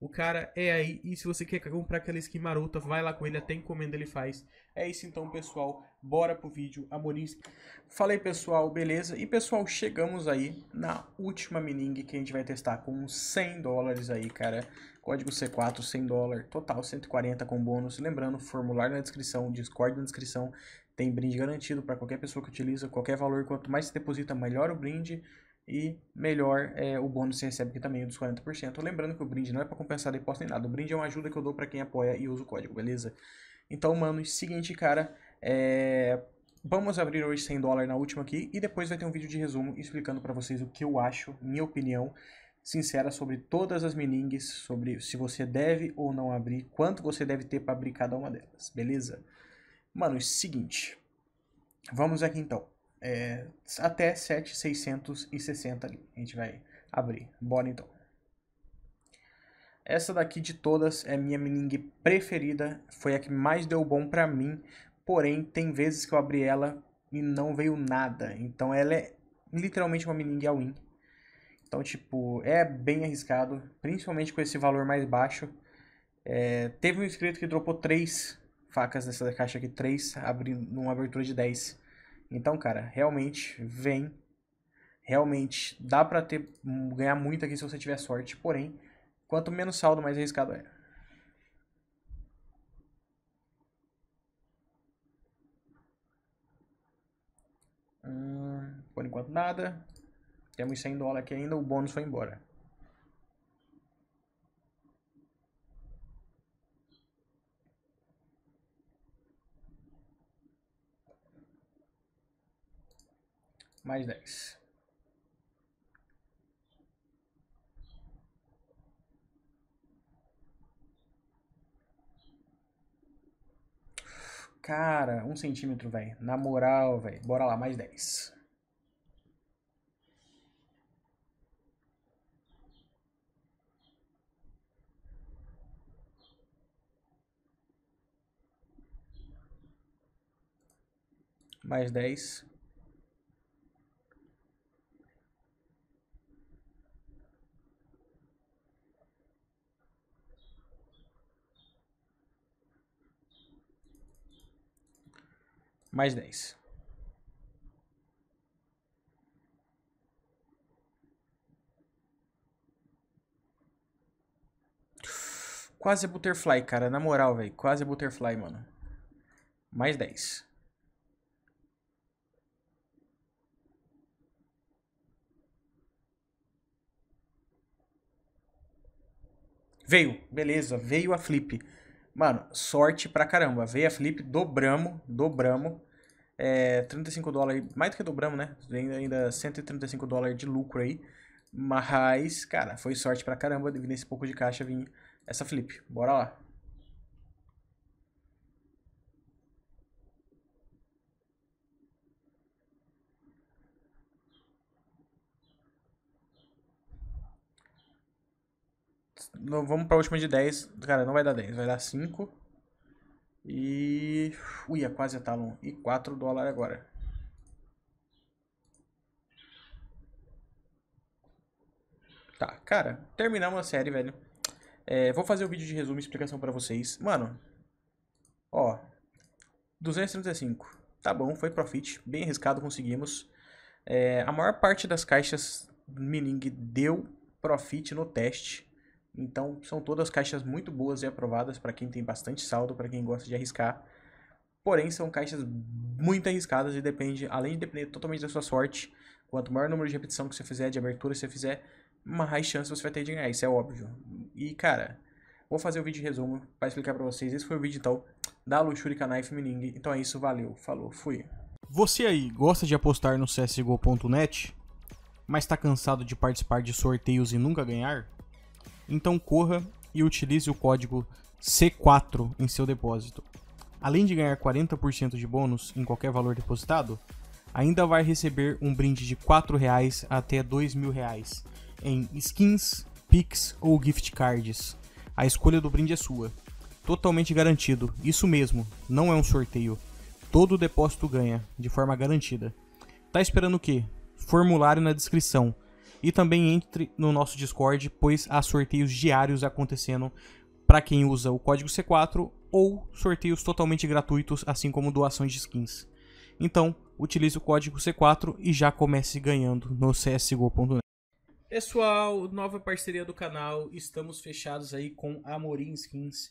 O cara é aí. E se você quer comprar aquela skin marota, vai lá com ele, até encomenda ele faz. É isso então, pessoal. Bora pro vídeo. Amorim. Falei, pessoal. Beleza? E, pessoal, chegamos aí na última mining que a gente vai testar com 100 dólares aí, cara. Código C4, 100 dólares. Total, 140 com bônus. Lembrando, formulário na descrição, Discord na descrição. Tem brinde garantido para qualquer pessoa que utiliza qualquer valor. Quanto mais você deposita, melhor o brinde e melhor é, o bônus que você recebe aqui também, é dos 40%. Lembrando que o brinde não é para compensar depósito nem nada, o brinde é uma ajuda que eu dou para quem apoia e usa o código, beleza? Então, mano, seguinte, cara, é... vamos abrir hoje 100 dólares na última aqui e depois vai ter um vídeo de resumo explicando para vocês o que eu acho, minha opinião sincera sobre todas as meningues, sobre se você deve ou não abrir, quanto você deve ter para abrir cada uma delas, beleza? Mano, seguinte, vamos aqui então é, até 7660 ali. A gente vai abrir. Bora então. Essa daqui de todas é minha mining preferida, foi a que mais deu bom pra mim, porém tem vezes que eu abri ela e não veio nada, então ela é literalmente uma mining all-in. Então, tipo, é bem arriscado, principalmente com esse valor mais baixo. É, teve um inscrito que dropou 3 facas nessa caixa aqui, 3, abrindo numa abertura de 10. Então, cara, realmente vem. Realmente dá para ter hum, ganhar muito aqui se você tiver sorte, porém, quanto menos saldo, mais arriscado é. Hum, por enquanto nada. Temos 100 dólares aqui ainda, o bônus foi embora. mais 10. Cara, um centímetro, velho. Na moral, velho. Bora lá, mais 10. Mais 10. Mais 10. Quase é butterfly, cara. Na moral, velho. Quase é butterfly, mano. Mais 10. Veio. Beleza. Veio a flip. Mano, sorte pra caramba. Veio a Felipe, dobramos, dobramos. É, 35 dólares, mais do que dobramos, né? Vem ainda 135 dólares de lucro aí. Mas, cara, foi sorte pra caramba de nesse pouco de caixa vir essa Felipe. Bora lá. Não, vamos pra última de 10. Cara, não vai dar 10, vai dar 5. E. Ui, é quase a Talon. E 4 dólares agora. Tá, cara, terminar uma série, velho. É, vou fazer o um vídeo de resumo e explicação pra vocês. Mano, ó, 235. Tá bom, foi profit, bem arriscado, conseguimos. É, a maior parte das caixas mining deu profit no teste. Então são todas caixas muito boas e aprovadas para quem tem bastante saldo, para quem gosta de arriscar. Porém, são caixas muito arriscadas e depende, além de depender totalmente da sua sorte, quanto maior número de repetição que você fizer, de abertura que você fizer, mais chance você vai ter de ganhar, isso é óbvio. E cara, vou fazer o um vídeo de resumo para explicar para vocês. Esse foi o vídeo então da Luxury Knife Mining. Então é isso, valeu, falou, fui. Você aí gosta de apostar no csgo.net, mas está cansado de participar de sorteios e nunca ganhar? Então corra e utilize o código C4 em seu depósito. Além de ganhar 40% de bônus em qualquer valor depositado, ainda vai receber um brinde de R$ 4,00 até R$ 2.000 em skins, picks ou gift cards. A escolha do brinde é sua. Totalmente garantido, isso mesmo, não é um sorteio. Todo depósito ganha, de forma garantida. Tá esperando o quê? Formulário na descrição. E também entre no nosso Discord, pois há sorteios diários acontecendo para quem usa o código C4 ou sorteios totalmente gratuitos, assim como doações de skins. Então, utilize o código C4 e já comece ganhando no csgo.net. Pessoal, nova parceria do canal, estamos fechados aí com Amorim Skins.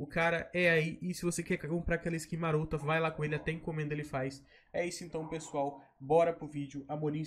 o cara é aí, e se você quer comprar aquela skin marota, vai lá com ele, até encomenda ele faz. É isso então, pessoal. Bora pro vídeo. Amorim